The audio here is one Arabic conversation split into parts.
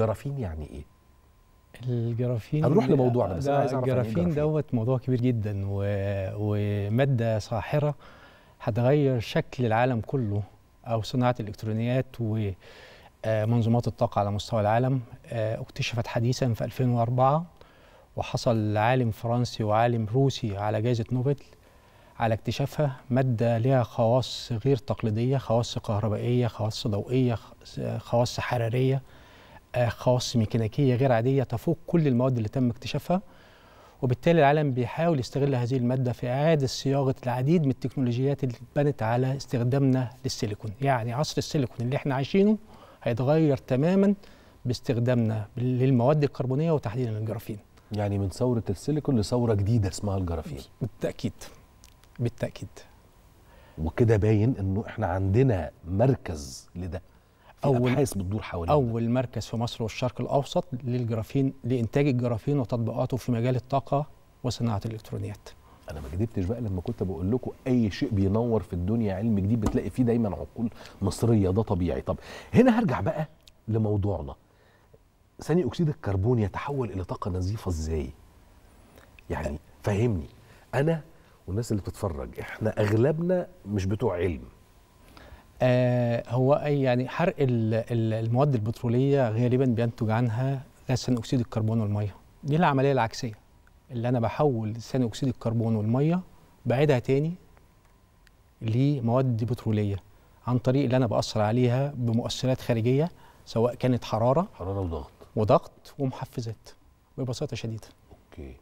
الجرافين يعني ايه؟ الجرافين هنروح لموضوعنا بس عايز اعرف يعني إيه الجرافين دوت موضوع كبير جدا و... وماده ساحره هتغير شكل العالم كله او صناعه الالكترونيات و آه، منظومات الطاقة على مستوى العالم آه، اكتشفت حديثا في 2004 وحصل عالم فرنسي وعالم روسي على جائزة نوبل على اكتشافها مادة لها خواص غير تقليدية خواص كهربائية خواص ضوئية خواص حرارية خاص ميكانيكيه غير عاديه تفوق كل المواد اللي تم اكتشافها وبالتالي العالم بيحاول يستغل هذه الماده في اعاده صياغه العديد من التكنولوجيات اللي اتبنت على استخدامنا للسيليكون يعني عصر السيليكون اللي احنا عايشينه هيتغير تماما باستخدامنا للمواد الكربونيه وتحديدا الجرافين يعني من ثوره السيليكون لثوره جديده اسمها الجرافين بالتاكيد بالتاكيد وكده باين انه احنا عندنا مركز لده اول ابحاث بتدور حواليه اول مركز في مصر والشرق الاوسط للجرافين لانتاج الجرافين وتطبيقاته في مجال الطاقه وصناعه الالكترونيات انا ما كدبتش بقى لما كنت بقول لكم اي شيء بينور في الدنيا علم جديد بتلاقي فيه دايما عقول مصريه ده طبيعي طب هنا هرجع بقى لموضوعنا ثاني اكسيد الكربون يتحول الى طاقه نظيفه ازاي يعني فهمني انا والناس اللي بتتفرج احنا اغلبنا مش بتوع علم آه، هو أي يعني حرق المواد البتروليه غالبا بينتج عنها غاز ثاني اكسيد الكربون والميه دي العمليه العكسيه اللي انا بحول ثاني اكسيد الكربون والميه بعيدها تاني لمواد بتروليه عن طريق اللي انا باثر عليها بمؤثرات خارجيه سواء كانت حراره حراره وضغط وضغط ومحفزات ببساطه شديده اوكي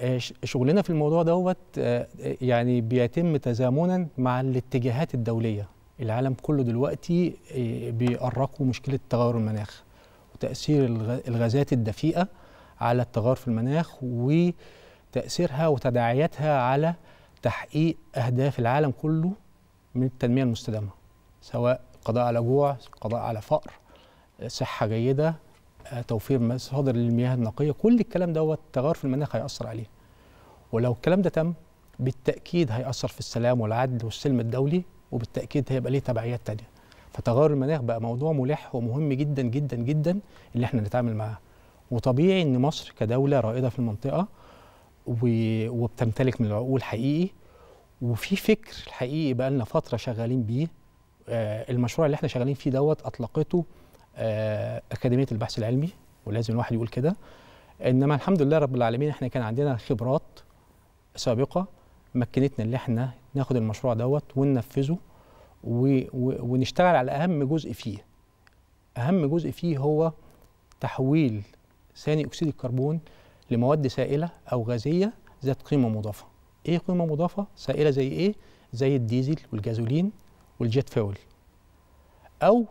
آه، شغلنا في الموضوع دوت آه، يعني بيتم تزامنا مع الاتجاهات الدوليه العالم كله دلوقتي آه، بيأرقوا مشكله تغير المناخ وتاثير الغازات الدفيئه على التغير في المناخ وتاثيرها وتداعياتها على تحقيق اهداف العالم كله من التنميه المستدامه سواء القضاء على جوع القضاء على فقر صحه جيده آه، توفير مصادر للمياه النقيه كل الكلام دوت التغير في المناخ هيأثر عليه ولو الكلام ده تم بالتأكيد هيأثر في السلام والعدل والسلم الدولي وبالتاكيد هيبقى ليه تبعيات تانية فتغير المناخ بقى موضوع ملح ومهم جدا جدا جدا اللي احنا نتعامل معاه وطبيعي ان مصر كدوله رائده في المنطقه وبتمتلك من العقول حقيقي وفي فكر حقيقي بقى لنا فتره شغالين بيه آه المشروع اللي احنا شغالين فيه دوت اطلقته آه اكاديميه البحث العلمي ولازم الواحد يقول كده انما الحمد لله رب العالمين احنا كان عندنا خبرات سابقه مكنتنا اللي احنا ناخد المشروع دوت وننفذه ونشتغل على اهم جزء فيه اهم جزء فيه هو تحويل ثاني اكسيد الكربون لمواد سائله او غازيه ذات قيمه مضافه ايه قيمه مضافه سائله زي ايه زي الديزل والجازولين والجيت فاول او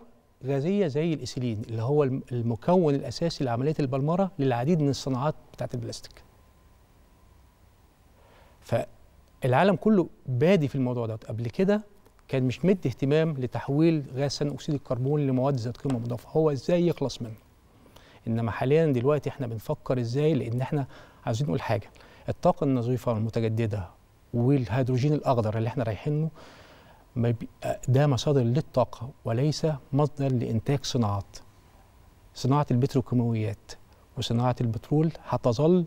غازيه زي الاسيلين اللي هو المكون الاساسي لعمليه البلمره للعديد من الصناعات بتاعه البلاستيك العالم كله بادي في الموضوع ده قبل كده كان مش مد اهتمام لتحويل غاز ثاني اكسيد الكربون لمواد ذات قيمه مضافه هو ازاي يخلص منه انما حاليا دلوقتي احنا بنفكر ازاي لان احنا عايزين نقول حاجه الطاقه النظيفه المتجدده والهيدروجين الاخضر اللي احنا رايحينه ده مصادر للطاقه وليس مصدر لانتاج صناعات صناعه البتروكيماويات وصناعه البترول هتظل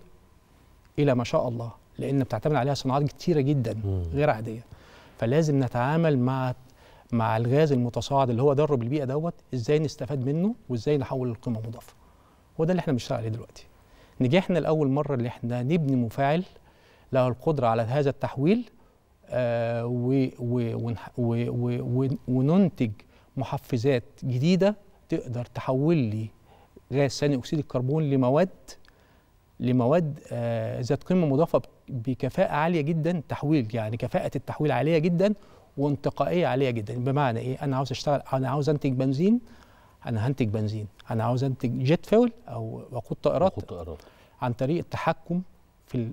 الى ما شاء الله لان بتعتمد عليها صناعات كتيره جدا غير عاديه فلازم نتعامل مع مع الغاز المتصاعد اللي هو ضرب البيئه دوت ازاي نستفاد منه وازاي نحول القيمه المضافه هو ده اللي احنا بنشتغل عليه دلوقتي نجحنا لاول مره اللي احنا نبني مفاعل له القدره على هذا التحويل آه و و و وننتج محفزات جديده تقدر تحول لي غاز ثاني اكسيد الكربون لمواد لمواد آه ذات قيمه مضافه بكفاءه عاليه جدا تحويل يعني كفاءه التحويل عاليه جدا وانتقائيه عاليه جدا بمعنى ايه انا عاوز اشتغل انا عاوز انتج بنزين انا هنتج بنزين انا عاوز انتج جيت فول او وقود طائرات وقود طائرات عن طريق التحكم في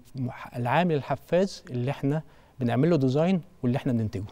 العامل الحفاز اللي احنا بنعمل له ديزاين واللي احنا بننتجه